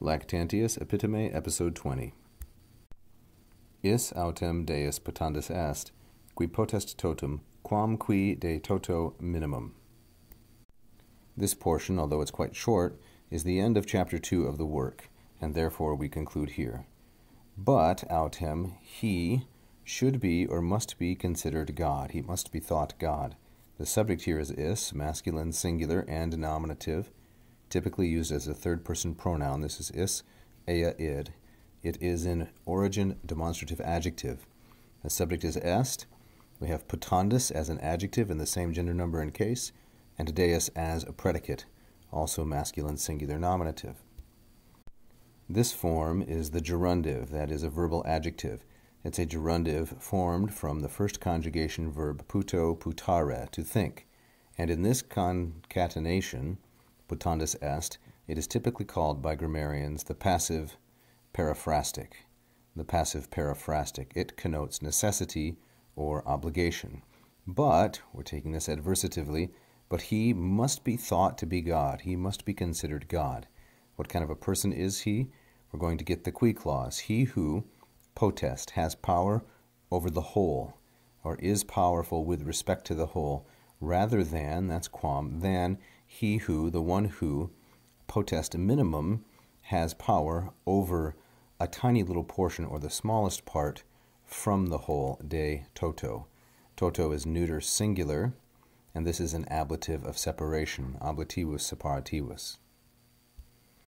Lactantius Epitome, Episode 20. Is autem deus potandus est, qui potest totum, quam qui de toto minimum. This portion, although it's quite short, is the end of chapter 2 of the work, and therefore we conclude here. But autem, he, should be or must be considered God. He must be thought God. The subject here is is, masculine, singular, and nominative, typically used as a third person pronoun. This is is, ea, id. It is an origin demonstrative adjective. The subject is est. We have potondus as an adjective in the same gender number and case, and deus as a predicate, also masculine singular nominative. This form is the gerundive, that is a verbal adjective. It's a gerundive formed from the first conjugation verb puto, putare, to think. And in this concatenation, putandus est, it is typically called by grammarians the passive periphrastic. The passive periphrastic. It connotes necessity or obligation. But, we're taking this adversatively, but he must be thought to be God. He must be considered God. What kind of a person is he? We're going to get the qui clause. He who, potest, has power over the whole, or is powerful with respect to the whole, rather than, that's quam, than he who, the one who, potest minimum, has power over a tiny little portion or the smallest part from the whole de toto. Toto is neuter singular, and this is an ablative of separation, ablativus separativus.